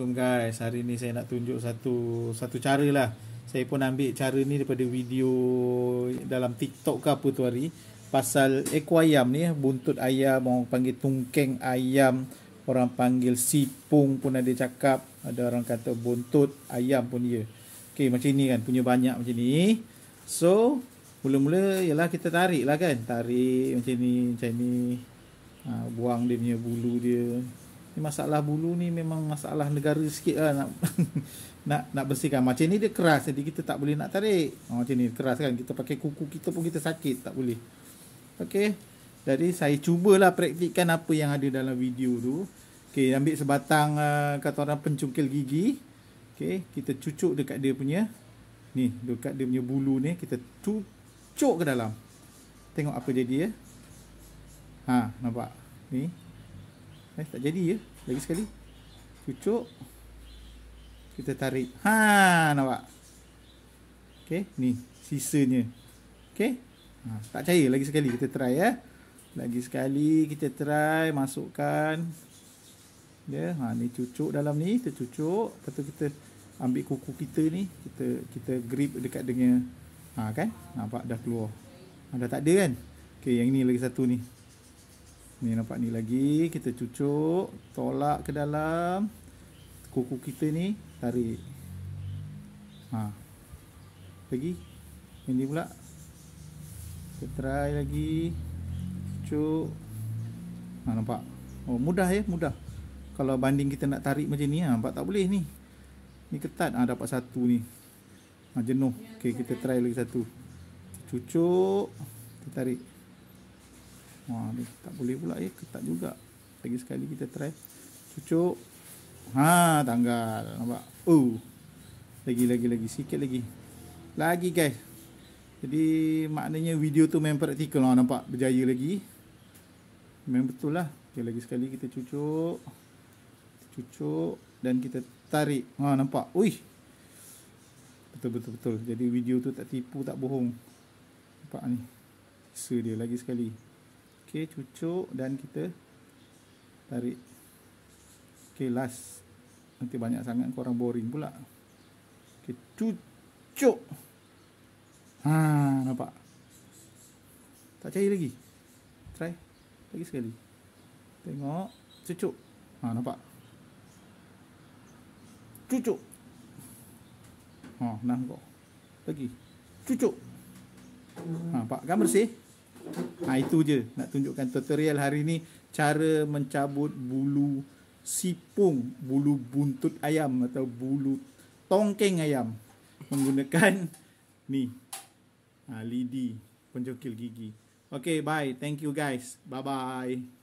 Assalamualaikum guys. Hari ni saya nak tunjuk satu satu cara lah. Saya pun ambil cara ni daripada video dalam TikTok ke apa tu hari. Pasal ekor ayam ni, buntut ayam, orang panggil tungkeng ayam, orang panggil sipung pun ada cakap. Ada orang kata buntut ayam pun dia. Okay macam ni kan, punya banyak macam ni. So, mula-mula ialah kita tarik lah kan. Tarik macam ni, macam ni. Ha, buang dia punya bulu dia masalah bulu ni memang masalah negara sikit lah nak, nak nak bersihkan macam ni dia keras jadi kita tak boleh nak tarik oh, macam ni keras kan kita pakai kuku kita pun kita sakit tak boleh Okey, jadi saya cubalah praktikkan apa yang ada dalam video tu Okey, ambil sebatang uh, kata orang pencungkil gigi Okey, kita cucuk dekat dia punya ni dekat dia punya bulu ni kita cucuk ke dalam tengok apa jadi ya ha nampak ni eh tak jadi ya lagi sekali. Cucuk. Kita tarik. Ha, nampak. Okay, ni sisanya. okay? Ha, tak percaya lagi sekali kita try ya. Lagi sekali kita try masukkan dia. Ya, yeah. Ha, ni cucuk dalam ni, kita cucuk, lepas tu kita ambil kuku kita ni, kita kita grip dekat dengan ha kan? Nampak dah keluar. Ha, dah tak ada kan? Okay, yang ni lagi satu ni ni nampak ni lagi kita cucuk tolak ke dalam kuku kita ni tarik ha lagi ini pula kita try lagi cucuk ha nampak oh mudah ya mudah kalau banding kita nak tarik macam ni ha nampak tak boleh ni ni ketat ha dapat satu ni ha jenuh okey kita try lagi satu cucuk kita tarik Wah, ni tak boleh pula ya. Eh. juga. Lagi sekali kita try. Cucuk. Ha, tanggal. Nampak? Oh. Lagi, lagi, lagi. Sikit lagi. Lagi, guys. Jadi, maknanya video tu memang praktikal. Oh, nampak? Berjaya lagi. Memang betul lah. Okay, lagi sekali kita cucuk. Cucuk. Dan kita tarik. Ha, nampak? Ui. Betul, betul, betul. Jadi, video tu tak tipu, tak bohong. Nampak ni? Sisa dia. Lagi sekali. Okey, cucuk dan kita tarik. Okey, last. Nanti banyak sangat korang boring pula. Okey, cucuk. Ha, nampak. Tak cair lagi. Try lagi sekali. Tengok, cucuk. Ha, nampak. Cucuk. Ha, nampak. Lagi. Cucuk. Ha, nampak. Gambar sih. Ha, itu je nak tunjukkan tutorial hari ni cara mencabut bulu sipung bulu buntut ayam atau bulu tongkeng ayam menggunakan ni ha, lidi pencukil gigi okay bye thank you guys bye bye